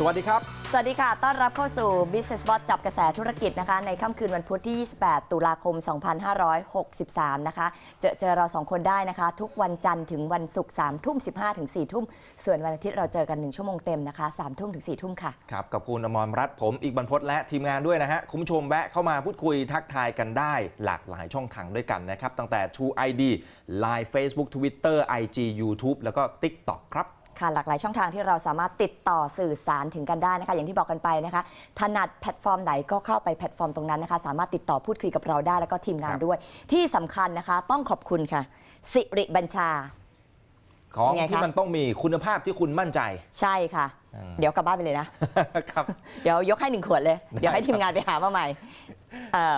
สวัสดีครับ สวัสดีค่ะ ต้อนรับเข้าสู่ Business Watch จับกระแสธุรกิจนะคะ ในค่ำคืนวันพุธที่ 28 ตุลาคม 2563 นะคะ เจอเจอเรา 2 คนได้นะคะ ทุกวันจันทร์ถึงวันศุกร์3ทุ่ม15 ถึง4ทุ่ม ส่วนวันอาทิตย์เราเจอกัน 1 ชั่วโมงเต็มนะคะ 3 ทุ่มถึง 4 ทุ่มค่ะ ครับ กับคุณอมรรัตน์ผมอีกบรรพศและทีมงานด้วยนะฮะ คุณผู้ชมแวะเข้ามาพูดคุยทักทายกันได้ หลากหลายช่องทางด้วยกันนะครับ ตั้งแต่ True ID Line Facebook Twitter IG YouTube แล้วก็ TikTok ครับค่ะหลากหลายช่องทางที่เราสามารถติดต่อสื่อสารถึงกันได้นะคะอย่างที่บอกกันไปนะคะถนัดแพลตฟอร์มไหนก็เข้าไปแพลตฟอร์มตรงนั้นนะคะ สามารถติดต่อพูดคุยกับเราได้แล้วก็ทีมงานด้วย ที่สำคัญนะคะต้องขอบคุณค่ะ สิริบัญชา ของที่มันต้องมีคุณภาพที่คุณมั่นใจ ใช่ค่ะ เดี๋ยวกลับบ้านไปเลยนะครับเดี๋ยวยกให้หนึ่งขวดเลยเดี๋ยวให้ทีมงานไปหามาใหม่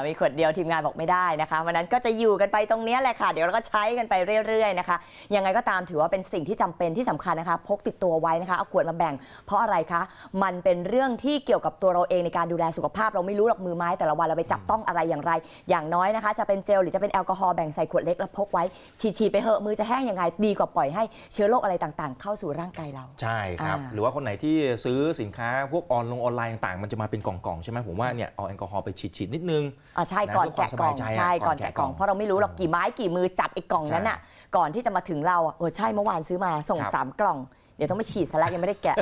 มีขวดเดียวทีมงานบอกไม่ได้นะคะวันนั้นก็จะอยู่กันไปตรงนี้แหละค่ะ เดี๋ยวเราก็ใช้กันไปเรื่อยๆนะคะยังไงก็ตามถือว่าเป็นสิ่งที่จำเป็นที่สำคัญนะคะพกติดตัวไว้นะคะเอาขวดมาแบ่ง เพราะอะไรคะมันเป็นเรื่องที่เกี่ยวกับตัวเราเองในการดูแลสุขภาพเราไม่รู้หรอกมือไม้แต่ละวันเราไปจับต้องอะไรอย่างไร อย่างน้อยนะคะ จะเป็นเจลหรือจะเป็นแอลกอฮอล์แบ่งใส่ขวดเล็กแล้วพกไว้ฉีดๆไปเหอะมือจะแห้งยังไง ดีกว่าปล่อยให้เชื้อโรคอะไรต่าง ๆเข้าสู่ร่างกายเรา ใช่ครับหรือว่าคนไหนที่ซื้อสินค้าพวกออนลงออนไลน์ต่างๆ มันจะมาเป็นกล่องๆใช่ไหมผมว่าเนี่ยเอาแอลกอฮอล์ไปฉีดๆนิดนึงอ๋อใช่ก่อนแกะกล่องใช่ก่อนแกะกล่อง เพราะเราไม่รู้หรอกกี่ไม้กี่มือจับไอ้กล่องนั้นอ่ะก่อนที่จะมาถึงเราเออใช่เมื่อวานซื้อมาส่ง 3 กล่อง เดี๋ยวต้องไปฉีดซะแล้วยังไม่ได้แกะ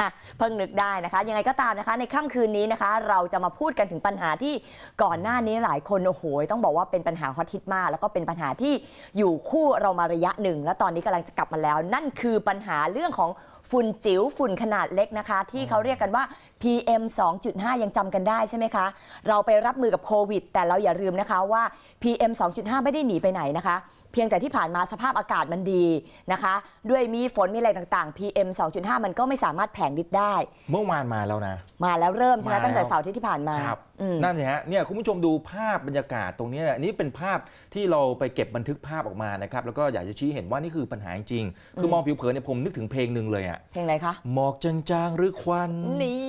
อะเพิ่งนึกได้นะคะ ยังไงก็ตามนะคะ ในค่ำคืนนี้นะคะ เราจะมาพูดกันถึงปัญหาที่ก่อนหน้านี้หลายคนโอ้โหต้องบอกว่าเป็นปัญหาฮอตฮิตมากแล้วก็เป็นปัญหาที่อยู่คู่เรามาระยะหนึ่งแล้วตอนนี้กำลังจะกลับมาแล้ว นั่นคือปัญหาเรื่องของฝุ่นจิ๋วฝุ่นขนาดเล็กนะคะ ที่เขาเรียกกันว่า PM 2.5 ยังจำกันได้ใช่ไหมคะ เราไปรับมือกับโควิด แต่เราอย่าลืมนะคะว่า PM 2.5ไม่ได้หนีไปไหนนะคะเพียงแต่ที่ผ่านมาสภาพอากาศมันดีนะคะ ด้วยมีฝนมีอะไรต่างๆ PM 2.5 มันก็ไม่สามารถแผลงฤทธิ์ได้ เมื่อวานมาแล้วนะ มาแล้วเริ่มใช่ไหมตั้งแต่เสาร์ที่ที่ผ่านมาัมนั่นองฮะเนี่ยคุณผู้ชมดูภาพบรรยากาศตรงนี้นี่เป็นภาพที่เราไปเก็บบันทึกภาพออกมานะครับ แล้วก็อยากจะชี้เห็นว่านี่คือปัญหาจริงคือมองผิวเผินเนี่ยผมนึกถึงเพลงหนึ่งเลยอะเพลงอะไรคะหมอกจางๆหรือควันนี่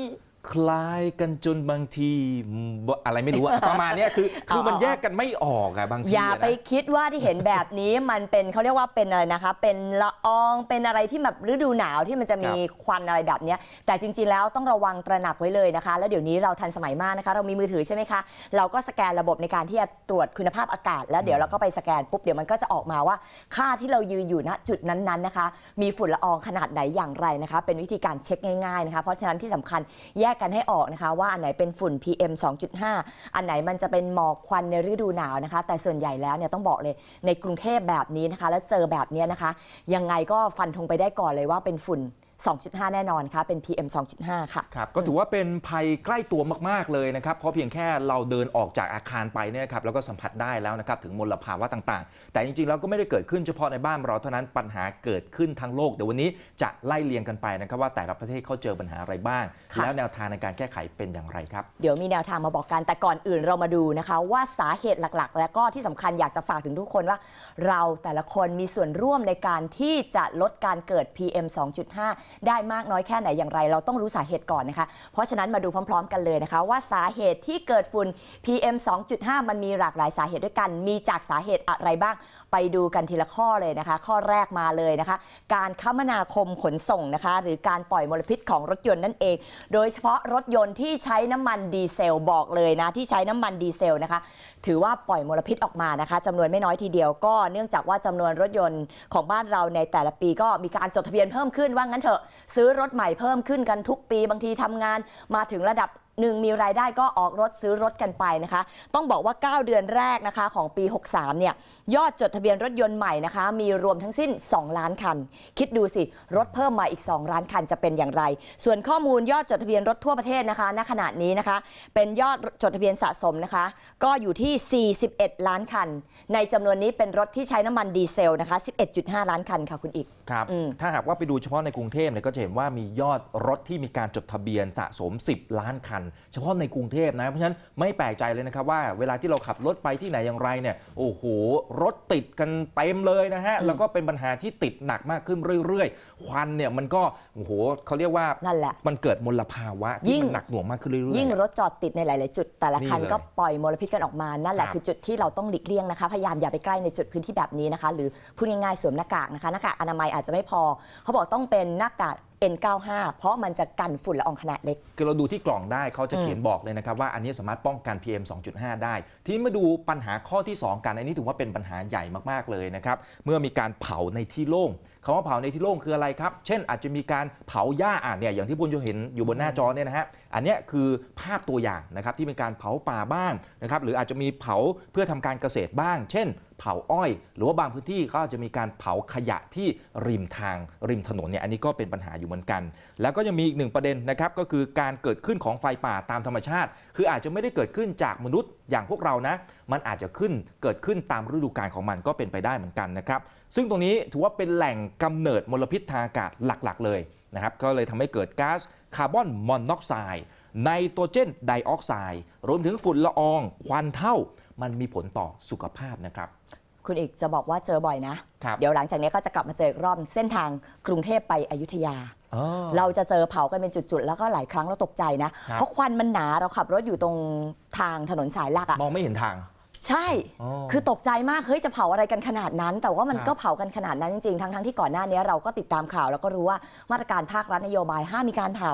คล้ายกันจนบางทีอะไรไม่รู้อะประมาณนี้คือคือ มันแยกกันไม่ออกอะบางทีอย่าไปคิดว่าที่เห็นแบบนี้มันเป็นเขาเรียกว่าเป็นอะไรนะคะ เป็นละอองเป็นอะไรที่แบบฤดูหนาวที่มันจะมีควันอะไรแบบนี้แต่จริง ๆ แล้วต้องระวังตระหนักไว้เลยนะคะแล้วเดี๋ยวนี้เราทันสมัยมากนะคะเรามีมือถือใช่ไหมคะเราก็สแกนระบบในการที่จะตรวจคุณภาพอากาศ แล้วเดี๋ยวเราก็ไปสแกนปุ๊บเดี๋ยวมันก็จะออกมาว่าค่าที่เรายืนอยู่ณจุดนั้นๆนะคะ มีฝุ่นละอองขนาดไหนอย่างไรนะคะ เป็นวิธีการเช็คง่ายๆนะคะเพราะฉะนั้นที่สำคัญแยกกันให้ออกนะคะว่าอันไหนเป็นฝุ่น PM 2.5 อันไหนมันจะเป็นหมอกควันในฤดูหนาวนะคะ แต่ส่วนใหญ่แล้วเนี่ยต้องบอกเลยในกรุงเทพแบบนี้นะคะ แล้วเจอแบบนี้นะคะ ยังไงก็ฟันธงไปได้ก่อนเลยว่าเป็นฝุ่น2.5 แน่นอนค่ะเป็น PM 2.5 ค่ะครับก็ถือว่าเป็นภัยใกล้ตัวมาก ๆเลยนะครับ เพราะเพียงแค่เราเดินออกจากอาคารไปเนี่ยครับแล้วก็สัมผัสได้แล้วนะครับ ถึงมลภาวะต่างๆ แต่จริงๆ แล้วก็ไม่ได้เกิดขึ้นเฉพาะในบ้านเราเท่านั้นปัญหาเกิดขึ้นทั้งโลก เดี๋ยววันนี้จะไล่เลียงกันไปนะครับ ว่าแต่ละประเทศเขาเจอปัญหาอะไรบ้างแล้วแนวทางในการแก้ไขเป็นอย่างไรครับเดี๋ยวมีแนวทางมาบอกกันแต่ก่อนอื่นเรามาดูนะคะว่าสาเหตุหลักๆ และก็ที่สำคัญอยากจะฝากถึงทุกคนว่า เราแต่ละคนมีส่วนร่วมในการที่จะลดการเกิด PM 2.5ได้มากน้อยแค่ไหนอย่างไรเราต้องรู้สาเหตุก่อนนะคะ เพราะฉะนั้นมาดูพร้อม ๆ กันเลยนะคะ ว่าสาเหตุที่เกิดฝุ่น PM 2.5 มันมีหลากหลายสาเหตุด้วยกัน มีจากสาเหตุอะไรบ้างไปดูกันทีละข้อเลยนะคะ ข้อแรกมาเลยนะคะ การคมนาคมขนส่งนะคะหรือการปล่อยมลพิษของรถยนต์นั่นเอง โดยเฉพาะรถยนต์ที่ใช้น้ำมันดีเซลบอกเลยนะที่ใช้น้ำมันดีเซลนะคะ ถือว่าปล่อยมลพิษออกมานะคะจำนวนไม่น้อยทีเดียวก็เนื่องจากว่าจำนวนรถยนต์ของบ้านเราในแต่ละปี ก็มีการจดทะเบียนเพิ่มขึ้นว่างั้นเถอะซื้อรถใหม่เพิ่มขึ้นกันทุกปีบางทีทำงานมาถึงระดับหนึ่งมีรายได้ก็ออกรถซื้อรถกันไปนะคะ ต้องบอกว่า 9 เดือนแรกนะคะ ของปี 63เนี่ยยอดจดทะเบียนรถยนต์ใหม่นะคะ มีรวมทั้งสิ้น 2 ล้านคัน คิดดูสิรถเพิ่มมาอีก 2 ล้านคันจะเป็นอย่างไร ส่วนข้อมูลยอดจดทะเบียนรถทั่วประเทศนะคะ ณขณะนี้นะคะ เป็นยอดจดทะเบียนสะสมนะคะ ก็อยู่ที่ 41 ล้านคัน ในจำนวนนี้เป็นรถที่ใช้น้ำมันดีเซลนะคะ 11.5 ล้านคันค่ะคุณอีกครับถ้าหากว่าไปดูเฉพาะในกรุงเทพเนี่ยก็จะเห็นว่ามียอดรถที่มีการจดทะเบียนสะสม 10 ล้านคันเฉพาะในกรุงเทพนะเพราะฉะนั้นไม่แปลกใจเลยนะครับว่าเวลาที่เราขับรถไปที่ไหนอย่างไรเนี่ยโอ้โหรถติดกันเต็มเลยนะฮะ แล้วก็เป็นปัญหาที่ติดหนักมากขึ้นเรื่อยๆ ควันเนี่ย มันก็โอ้โหเขาเรียกว่านั่นแหละ มันเกิดมลภาวะยิ่งหนักหน่วงมากขึ้นเรื่อยๆ ยิ่งรถจอดติดในหลาย ๆ จุดแต่ละคันก็ปล่อยมลพิษกันออกมานั่นแหละคือจุดที่เราต้องหลีกเลี่ยงนะคะพยายามอย่าไปใกล้ในจุดพื้นที่แบบนี้นะคะหรือพูดง่ายๆสวมหน้ากากนะคะหน้ากากอนามัยอาจจะไม่พอเขาบอกต้องเป็นหน้ากาก N95 เพราะมันจะกันฝุ่นละอองขนาดเล็กคือเราดูที่กล่องได้เขาจะเขียนบอกเลยนะครับ ว่าอันนี้สามารถป้องกัน PM 2.5 ได้ ที่มาดูปัญหาข้อที่ 2 กันอันนี้ถือว่าเป็นปัญหาใหญ่มาก ๆ เลยนะครับ เมื่อมีการเผาในที่โล่งคำว่าเผาในที่โล่งคืออะไรครับ เช่นอาจจะมีการเผาหญ้าอ่าเนี่ยอย่างที่คุณจะเห็นอยู่บนหน้าจอเนี่ยนะฮะ อันนี้คือภาพตัวอย่างนะครับ ที่เป็นการเผาป่าบ้างนะครับ หรืออาจจะมีเผาเพื่อทำการเกษตรบ้าง เช่น เผาอ้อย หรือว่าบางพื้นที่ก็จะมีการเผาขยะที่ริมทางริมถนนเนี่ยอันนี้ก็เป็นปัญหาอยู่เหมือนกัน แล้วก็ยังมีอีกหนึ่งประเด็นนะครับ ก็คือการเกิดขึ้นของไฟป่าตามธรรมชาติ คืออาจจะไม่ได้เกิดขึ้นจากมนุษย์อย่างพวกเรานะมันอาจจะขึ้นเกิดขึ้นตามฤดูกาลของมันก็เป็นไปได้เหมือนกันนะครับ ซึ่งตรงนี้ถือว่าเป็นแหล่งกำเนิดมลพิษทางอากาศหลักๆ เลยนะครับก็เลยทำให้เกิดก๊าซคาร์บอนมอนอกไซด์ไนโตรเจนไดออกไซด์รวมถึงฝุ่นละอองควันเท่า มันมีผลต่อสุขภาพนะครับ คุณเอกจะบอกว่าเจอบ่อยนะ เดี๋ยวหลังจากนี้ก็จะกลับมาเจออีกรอบเส้นทางกรุงเทพไปอยุธยาเราจะเจอเผากันเป็นจุดๆแล้วก็หลายครั้งเราตกใจนะ เพราะควันมันหนาเราขับ รถอยู่ตรงทางถนนสายหลักอะมองไม่เห็นทางใช่ คือตกใจมาก เฮ้ยจะเผาอะไรกันขนาดนั้น แต่ว่ามันก็เผากันขนาดนั้นจริงๆ ทั้งๆ ที่ก่อนหน้านี้เราก็ติดตามข่าวแล้วก็รู้ว่ามาตรการภาครัฐนโยบายห้ามมีการเผา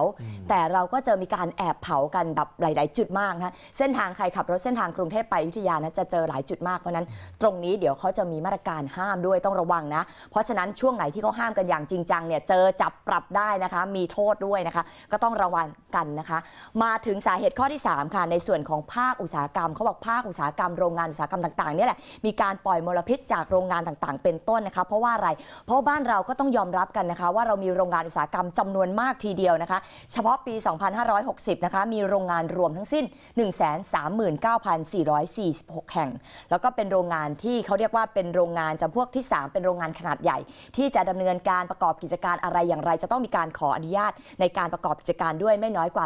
แต่เราก็เจอมีการแอบเผากันแบบหลาย ๆ จุดมากนะเส้นทางใครขับรถเส้นทางกรุงเทพไปอยุธยานะจะเจอหลายจุดมาก เพราะนั้นตรงนี้เดี๋ยวเขาจะมีมาตรการห้ามด้วยต้องระวังนะ เพราะฉะนั้นช่วงไหนที่เขาห้ามกันอย่างจริงจังเนี่ยเจอจับปรับได้นะคะ มีโทษด้วยนะคะ ก็ต้องระวังกันนะคะ มาถึงสาเหตุข้อที่ 3ค่ะ ในส่วนของภาคอุตสาหกรรมเขาบอกภาคอุตสาหกรรมโรงงงานอุตสาหกรรมต่างๆนี่แหละมีการปล่อยมลพิษจากโรงงานต่างๆ เป็นต้นนะคะเพราะว่าอะไร เพราะบ้านเราก็ต้องยอมรับกันนะคะว่าเรามีโรงงานอุตสาหกรรมจำนวนมากทีเดียวนะคะ เฉพาะปี 2560 นะคะมีโรงงานรวมทั้งสิ้น 139,446 แห่ง แล้วก็เป็นโรงงานที่เขาเรียกว่าเป็นโรงงานจำพวกที่ 3 เป็นโรงงานขนาดใหญ่ ที่จะดำเนินการประกอบกิจการอะไรอย่างไร จะต้องมีการขออนุญาตในการประกอบกิจการด้วยไม่น้อยกว่า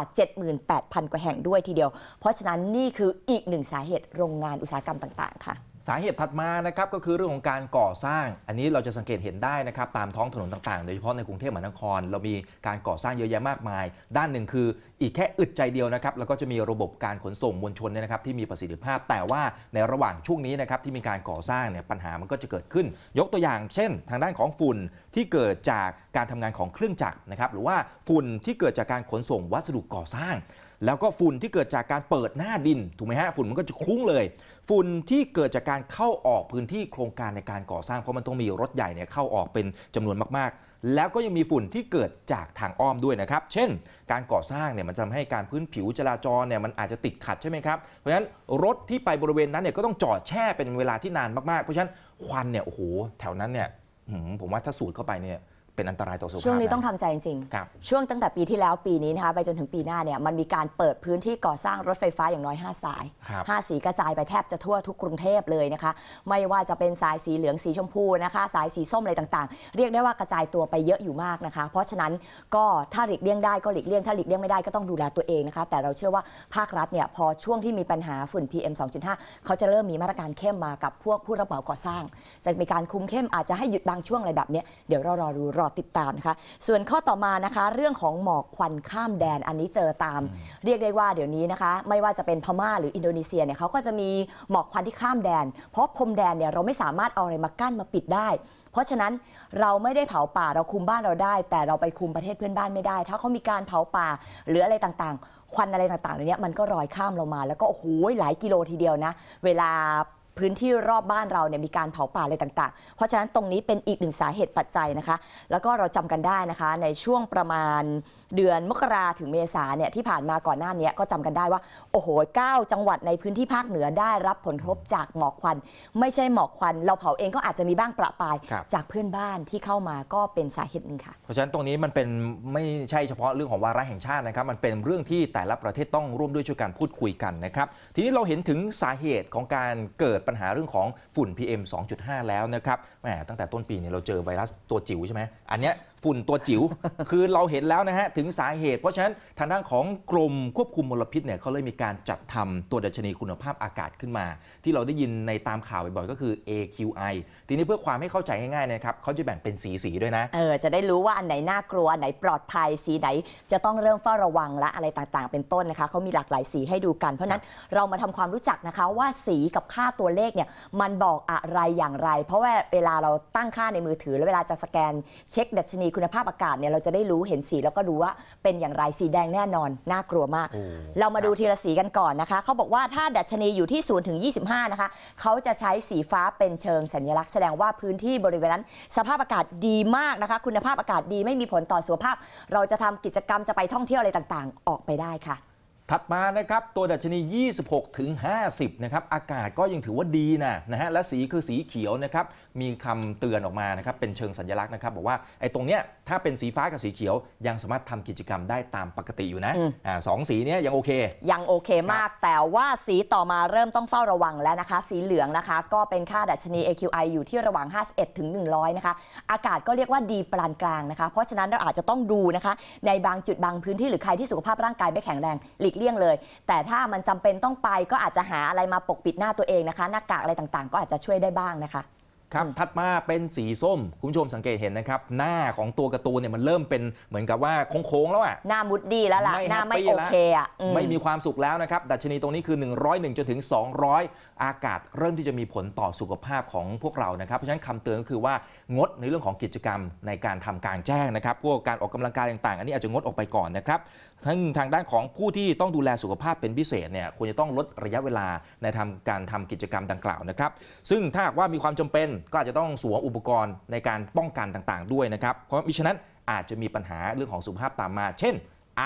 78,000 กว่าแห่งด้วยทีเดียว เพราะฉะนั้นนี่คืออีกหนึ่งสาเหตุโรงงานอุตสาหหกรรมต่างๆค่ะสาเหตุถัดมานะครับก็คือเรื่องของการก่อสร้าง อันนี้เราจะสังเกตเห็นได้นะครับตามท้องถนนต่างๆโดยเฉพาะในกรุงเทพมหานคร เรามีการก่อสร้างเยอะแยะมากมาย ด้านหนึ่งคืออีกแค่อึดใจเดียวนะครับแล้วก็จะมีระบบการขนส่งมวลชนเนี่ยนะครับที่มีประสิทธิภาพแต่ว่าในระหว่างช่วงนี้นะครับที่มีการก่อสร้างเนี่ยปัญหามันก็จะเกิดขึ้น ยกตัวอย่างเช่น ทางด้านของฝุ่นที่เกิดจากการทำงานของเครื่องจักรนะครับหรือว่าฝุ่นที่เกิดจากการขนส่งวัสดุก่อสร้างแล้วก็ฝุ่นที่เกิดจากการเปิดหน้าดินถูกไหมฮะฝุ่นมันก็จะคลุ้งเลย ฝุ่นที่เกิดจากการเข้าออกพื้นที่โครงการในการก่อสร้าง เพราะมันต้องมีรถใหญ่เนี่ยเข้าออกเป็นจำนวนมาก ๆ แล้วก็ยังมีฝุ่นที่เกิดจากทางอ้อมด้วยนะครับ เช่นการก่อสร้างเนี่ยมันทำให้การพื้นผิวจราจรเนี่ยมันอาจจะติดขัดใช่ไหมครับเพราะฉะนั้นรถที่ไปบริเวณนั้นเนี่ยก็ต้องจอดแช่เป็นเวลาที่นานมากๆเพราะฉะนั้นควันเนี่ยโอ้โหแถวนั้นเนี่ยผมว่าถ้าสูดเข้าไปเนี่ยเป็นอันตรายต่อสุขภาพช่วงนี้ต้องทำใจจริงๆช่วงตั้งแต่ปีที่แล้วปีนี้นะคะไปจนถึงปีหน้าเนี่ยมันมีการเปิดพื้นที่ก่อสร้างรถไฟฟ้าอย่างน้อย 5 สาย 5 สีกระจายไปแทบจะทั่วทุกกรุงเทพเลยนะคะไม่ว่าจะเป็นสายสีเหลืองสีชมพูนะคะสายสีส้มอะไรต่างๆ เรียกได้ว่ากระจายตัวไปเยอะอยู่มากนะคะเพราะฉะนั้นก็ถ้าหลีกเลี่ยงได้ก็หลีกเลี่ยงถ้าหลีกเลี่ยงไม่ได้ก็ต้องดูแลตัวเองนะคะแต่เราเชื่อว่าภาครัฐเนี่ยพอช่วงที่มีปัญหาฝุ่น PM 2.5 เขาจะเริ่มมีมาตรการเข้มมากับพวกผู้รับเหมาก่อสร้าง จะมีการคุมเข้มอาจจะให้หยุดบางช่วงอะไรแบบนี้เดี๋ยวเรารอดูรออติดตามนะคะ ส่วนข้อต่อมานะคะ เรื่องของหมอกควันข้ามแดนอันนี้เจอตาม เรียกได้ว่าเดี๋ยวนี้นะคะ ไม่ว่าจะเป็นพม่าหรืออินโดนีเซียเนี่ยเขาก็จะมีหมอกควันที่ข้ามแดน เพราะพรมแดนเนี่ยเราไม่สามารถเอาอะไรมากั้นมาปิดได้ เพราะฉะนั้นเราไม่ได้เผาป่าเราคุมบ้านเราได้ แต่เราไปคุมประเทศเพื่อนบ้านไม่ได้ ถ้าเขามีการเผาป่าหรืออะไรต่างๆ ควันอะไรต่างๆเ่นี้มันก็ลอยข้ามเรามา แล้วก็โอ้โหหลายกิโลทีเดียวนะ เวลาพื้นที่รอบบ้านเราเนี่ยมีการเผาป่าอะไรต่างๆ เพราะฉะนั้นตรงนี้เป็นอีกหนึ่งสาเหตุปัจจัยนะคะ แล้วก็เราจำกันได้นะคะในช่วงประมาณเดือนมกราถึงเมษาเนี่ยที่ผ่านมาก่อนหน้านี้ ก็จำกันได้ว่าโอ้โห9จังหวัดในพื้นที่ภาคเหนือได้รับผลกระทบจากหมอกควันไม่ใช่หมอกควัน เราเผาเองก็อาจจะมีบ้างประปายจากเพื่อนบ้านที่เข้ามาก็เป็นสาเหตุหนึ่งค่ะ เพราะฉะนั้นตรงนี้มันเป็นไม่ใช่เฉพาะเรื่องของวาระแห่งชาตินะครับมันเป็นเรื่องที่แต่ละประเทศต้องร่วมด้วยช่วยกันพูดคุยกันนะครับทีนี้เราเห็นถึงสาเหตุของการเกิดดปัญหาเรื่องของฝุ่น PM 2.5 แล้วนะครับแหมตั้งแต่ต้นปีเนี่ยเราเจอไวรัสตัวจิ๋วใช่ไหม อันเนี้ยฝุ่นตัวจิ๋ว คือเราเห็นแล้วนะฮะ ถึงสาเหตุ เพราะฉะนั้นทางด้านของกรมควบคุมมลพิษเนี่ยเขาเลยมีการจัดทำตัวดัชนีคุณภาพอากาศขึ้นมา ที่เราได้ยินในตามข่าวบ่อยๆก็คือ AQI ทีนี้เพื่อความให้เข้าใจง่ายๆ นะครับเขาจะแบ่งเป็นสีสีด้วยนะ เออ จะได้รู้ว่าอันไหนน่ากลัว อันไหนปลอดภัยสีไหนจะต้องเริ่มเฝ้าระวังและอะไรต่างๆเป็นต้นนะคะเขามีหลากหลายสีให้ดูกันเพราะนั้นเรามาทำความรู้จักนะคะว่าสีกับค่าตัวเลขเนี่ยมันบอกอะไรอย่างไร เพราะว่าเวลาเราตั้งค่าในมือถือ แล้วเวลาจะสแกนเช็คดัชนีคุณภาพอากาศเนี่ยเราจะได้รู้เห็นสีแล้วก็รู้ว่าเป็นอย่างไรสีแดงแน่นอนน่ากลัวมาก เรามาดูทีละสีกันก่อนนะคะ เขาบอกว่าถ้าดัชนีอยู่ที่0ถึงยีนะคะเขาจะใช้สีฟ้าเป็นเชิงสัญลักษณ์แสดงว่าพื้นที่บริเวณนั้นสภาพอากาศดีมากนะคะ คุณภาพอากาศดีไม่มีผลต่อสุขภาพ เราจะทำกิจกรรมจะไปท่องเที่ยวอะไรต่างๆ ออกไปได้ค่ะถัดมานะครับตัวดัชนี 26 ถึง 50 นะครับอากาศก็ยังถือว่าดีนะนะฮะและสีคือสีเขียวนะครับมีคำเตือนออกมานะครับเป็นเชิงสัญลักษณ์นะครับ บอกว่าไอ้ตรงเนี้ยถ้าเป็นสีฟ้ากับสีเขียว ยังสามารถทำกิจกรรมได้ตามปกติอยู่นะอ่าสองสีเนี้ยยังโอเค ยังโอเคมาก แต่ว่าสีต่อมาเริ่มต้องเฝ้าระวังแล้วนะคะสีเหลืองนะคะก็เป็นค่าดัชนี AQI อยู่ที่ระหว่าง 51 ถึง 100 นะคะอากาศก็เรียกว่าดีปานกลางนะคะเพราะฉะนั้นเราอาจจะต้องดูนะคะในบางจุดบางพื้นที่หรือใครที่สุขภาพร่างกายไม่แข็งแรงหลีกเลี่ยงเลย แต่ถ้ามันจำเป็นต้องไปก็อาจจะหาอะไรมาปกปิดหน้าตัวเองนะคะ หน้ากากอะไรต่างๆ ก็อาจจะช่วยได้บ้างนะคะครับถัดมาเป็นสีส้มคุณผู้ชมสังเกตเห็นนะครับ หน้าของตัวการ์ตูนเนี่ยมันเริ่มเป็นเหมือนกับว่าโค้งๆแล้วอ่ะหน้ามุดดีแล้วล่ะหน้าไม่โอเคอ่ะไม่มีความสุขแล้วนะครับดัชนีตรงนี้คือ101จนถึง200อากาศเริ่มที่จะมีผลต่อสุขภาพของพวกเรานะครับเพราะฉะนั้นคำเตือนก็คือว่างดในเรื่องของกิจกรรมในการทำการแจ้งนะครับพวกการออกกำลังกายต่างๆ อันนี้อาจจะงดออกไปก่อนนะครับทั้งทางด้านของผู้ที่ต้องดูแลสุขภาพเป็นพิเศษเนี่ยควรจะต้องลดระยะเวลาในทำการทำกิจกรรมดังกล่าวนะครับซึ่งถ้าหากว่ามีความจำเป็นก็อาจจะต้องสวมอุปกรณ์ในการป้องกันต่างๆด้วยนะครับ เพราะมิฉะนั้นอาจจะมีปัญหาเรื่องของสุขภาพตามมา เช่น ไอ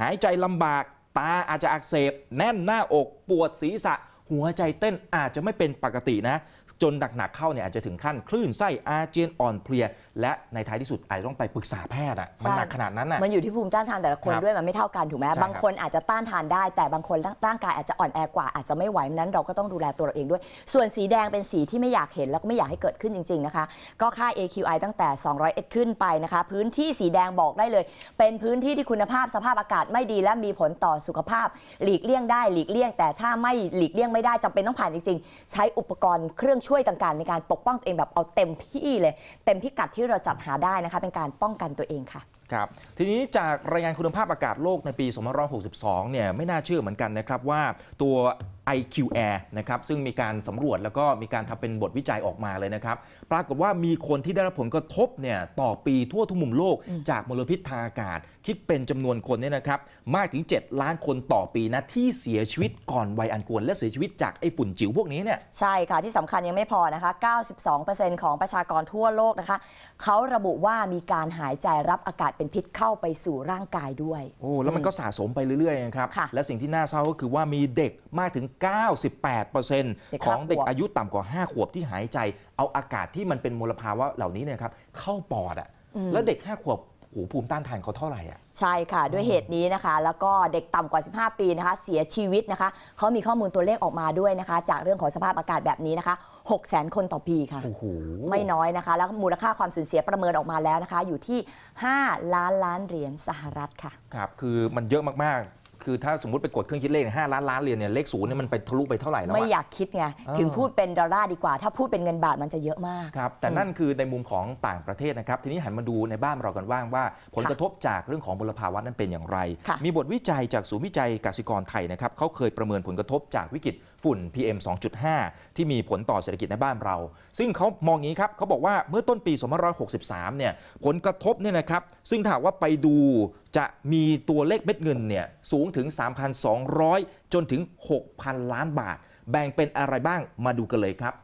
หายใจลำบาก ตาอาจจะอักเสบ แน่นหน้าอก ปวดศีรษะ หัวใจเต้นอาจจะไม่เป็นปกตินะจนหนักๆเข้าเนี่ยอาจจะถึงขั้นคลื่นไส้อาเจียนอ่อนเพลียและในท้ายที่สุดอาจจะต้องไปปรึกษาแพทย์อ่ะมันหนักขนาดนั้นอ่ะมันอยู่ที่ภูมิต้านทานแต่ละคนด้วย มันไม่เท่ากันถูกไหมบางคนอาจจะต้านทานได้แต่บางคนร่างกายอาจจะอ่อนแอกว่าอาจจะไม่ไหวนั้น เราก็ต้องดูแลตัวเราเองด้วย ส่วนสีแดงเป็นสีที่ไม่อยากเห็นแล้วก็ไม่อยากให้เกิดขึ้นจริงๆนะคะก็ค่า AQI ตั้งแต่ 200อขึ้นไปนะคะพื้นที่สีแดงบอกได้เลย เป็นพื้นที่ที่คุณภาพสภาพอากาศไม่ดีและมีผลต่อสุขภาพหลีกเลี่ยงได้หลีกเลี่ยง แต่ถ้าไม่หลีกเลี่ยงไม่ได้จำเป็นต้องผ่านจริงๆ ใช้อุปกรณ์เครื่องช่วช่วยต่างๆในการปกป้องตัวเองแบบเอาเต็มที่เลย เต็มพิกัดที่เราจัดหาได้นะคะเป็นการป้องกันตัวเองค่ะ ครับ ทีนี้จากรายงานคุณภาพอากาศโลกในปี2562เนี่ยไม่น่าเชื่อเหมือนกันนะครับว่าตัว IQR a i นะครับซึ่งมีการสำรวจแล้วก็มีการทำเป็นบทวิจัยออกมาเลยนะครับ ปรากฏว่ามีคนที่ได้รับผลกระทบเนี่ยต่อปีทั่วทุกมุมโลกจากมลพิษทางอากาศ คิดเป็นจำนวนคนเนี่ยนะครับ มากถึง 7 ล้านคนต่อปีนะที่เสียชีวิตก่อนวัยอันควรและเสียชีวิตจากไอ้ฝุ่นจิ๋วพวกนี้เนี่ยใช่ค่ะ ที่สำคัญยังไม่พอนะคะ 92%ของประชากรทั่วโลกนะคะเขาระบุว่ามีการหายใจรับอากาศเป็นพิษเข้าไปสู่ร่างกายด้วยโอ้แล้วมันก็สะสมไปเรื่อยๆครับและสิ่งที่น่าเศร้าก็คือว่ามีเด็กมากถึง98%ของเด็กอายุต่ำกว่า 5 ขวบที่หายใจ เอาอากาศที่มันเป็นมลภาวะเหล่านี้เนี่ยครับ เข้าปอดอะแล้วเด็ก 5 ขวบโอ้ภูมิต้านทานเขาเท่าไหร่อ่ะใช่ค่ะด้วยเหตุนี้นะคะ แล้วก็เด็กต่ำกว่า 15 ปีนะคะเสียชีวิตนะคะ เขามีข้อมูลตัวเลขออกมาด้วยนะคะ จากเรื่องของสภาพอากาศแบบนี้นะคะ6 0แสนคนต่อปีค่ะไม่น้อยนะคะ แล้วมูลค่าความสูญเสียประเมินออกมาแล้วนะคะ อยู่ที่ 5 ล้านล้านเหรียญสหรัฐค่ะครับคือมันเยอะมากคือถ้าสมมติไปกดเครื่องคิดเลขห้าล้านล้านเหรียญเนี่ยเลขศูนย์เนี่ยมันไปทะลุไปเท่าไหร่แล้วะไม่อยากคิดไงถึงพูดเป็นดอลลาร์ดีกว่า ถ้าพูดเป็นเงินบาทมันจะเยอะมากครับแต่นั่นคือในมุมของต่างประเทศนะครับทีนี้หันมาดูในบ้านเรากันว่างว่า ผลกระทบจากเรื่องของมลภาวะนั้นเป็นอย่างไร มีบทวิจัยจากศูนย์วิจัยกสิกรไทยนะครับเขาเคยประเมินผลกระทบจากวิกฤตฝุ่น PM 2.5 ที่มีผลต่อเศรษฐกิจในบ้านเรา ซึ่งเขามองงี้ครับเขาบอกว่าเมื่อต้นปี2563 เนี่ย ผลกระทบเนี่ยนะครับ ซึ่งถ้าว่าไปดูจะมีตัวเลขเม็ดเงินเนี่ยสูงถึง 3,200 จนถึง 6,000 ล้านบาท แบ่งเป็นอะไรบ้างมาดูกันเลยครับ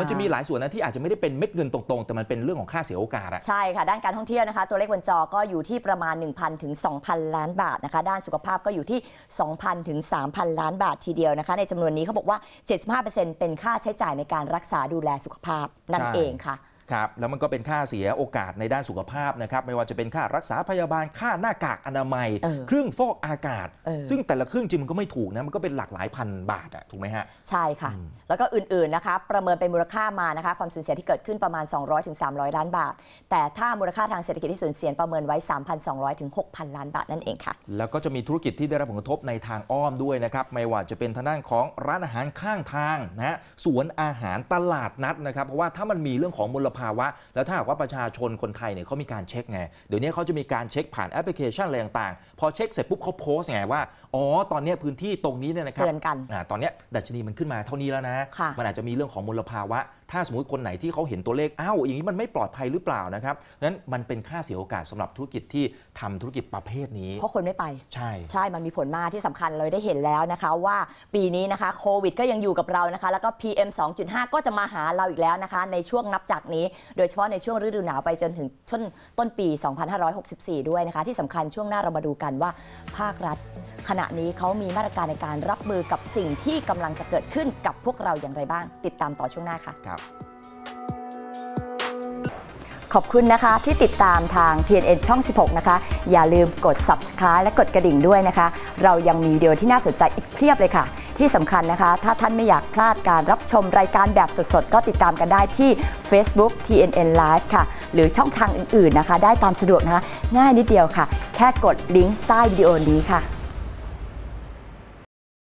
มันจะมีหลายส่วนนะที่อาจจะไม่ได้เป็นเม็ดเงินตรงๆ แต่มันเป็นเรื่องของค่าเสียโอกาสอะใช่ค่ะ ด้านการท่องเที่ยวนะคะ ตัวเลขบนจอก็อยู่ที่ประมาณ 1,000ถึง2,000 ล้านบาทนะคะด้านสุขภาพก็อยู่ที่ 2,000ถึง3,000 ล้านบาททีเดียวนะคะ ในจำนวนนี้เขาบอกว่า 75%เป็นค่าใช้จ่ายในการรักษาดูแลสุขภาพนั่นเองค่ะครับแล้วมันก็เป็นค่าเสียโอกาสในด้านสุขภาพนะครับ ไม่ว่าจะเป็นค่ารักษาพยาบาลค่าหน้ากากอนามัย เครื่องฟอกอากาศ ซึ่งแต่ละเครื่องจริงมันก็ไม่ถูกนะ มันก็เป็นหลักหลายพันบาทอะถูกไหมฮะใช่ค่ะแล้วก็อื่นๆนะคะประเมินเป็นมูลค่ามานะคะความสูญเสียที่เกิดขึ้นประมาณ 200-300 ล้านบาท แต่ถ้ามูลค่าทางเศรษฐกิจที่สูญเสียประเมินไว้ 3,200-6,000 ล้านบาทนั่นเองค่ะแล้วก็จะมีธุรกิจที่ได้รับผลกระทบในทางอ้อมด้วยนะครับไม่ว่าจะเป็นทางด้านของร้านอาหารข้างทางนะฮะสวนอาหารตลาดนัดนะครับเพราะว่าถ้ามันมีเรื่องของมลภาวะแล้วถ้าหากว่าประชาชนคนไทยเนี่ยเขามีการเช็คไงเดี๋ยวนี้เขาจะมีการเช็คผ่านแอปพลิเคชันอะไรต่างๆพอเช็คเสร็จปุ๊บเขาโพสไงว่าอ๋อตอนนี้พื้นที่ตรงนี้เนี่ยนะครับเตือนกันตอนนี้ดัชนีมันขึ้นมาเท่านี้แล้วนะมันอาจจะมีเรื่องของมลภาวะ ถ้าสมมติคนไหนที่เขาเห็นตัวเลขอ้าวอย่างนี้มันไม่ปลอดภัยหรือเปล่านะครับนั้นมันเป็นค่าเสียโอกาสสาหรับธุรกิจที่ทำธุรกิจประเภทนี้ เพราะคนไม่ไปใช่ ใช่มันมีผลมากที่สำคัญเลยได้เห็นแล้วนะคะ ว่าปีนี้นะคะโควิดก็ยังอยู่กับเรานะคะ แล้วก็ PM 2.5 ก็จะมาหาเราอีกแล้วนะคะ ในช่วงนับจากนี้โดยเฉพาะในช่วงฤดูหนาวไปจนถึงช่วงต้นปี 2564 ด้วยนะคะ ที่สำคัญช่วงหน้าเรามาดูกันว่าภาครัฐ ขณะนี้เขามีมาตรการในการรับมือกับสิ่งที่กำลังจะเกิดขึ้นกับพวกเราอย่างไรบ้าง ติดตามต่อช่วงหน้าค่ะ ครับ ขอบคุณนะคะที่ติดตามทาง PNN ช่อง 16 นะคะ อย่าลืมกด subscribe และกดกระดิ่งด้วยนะคะ เรายังมีวิดีโอที่น่าสนใจอีกเพียบเลยค่ะที่สำคัญนะคะ ถ้าท่านไม่อยากพลาดการรับชมรายการแบบสดๆ ก็ติดตามกันได้ที่ Facebook TNN Live ค่ะ หรือช่องทางอื่นๆนะคะ ได้ตามสะดวกนะคะ ง่ายนิดเดียวค่ะ แค่กดลิงก์ใต้วิดีโอนี้ค่ะ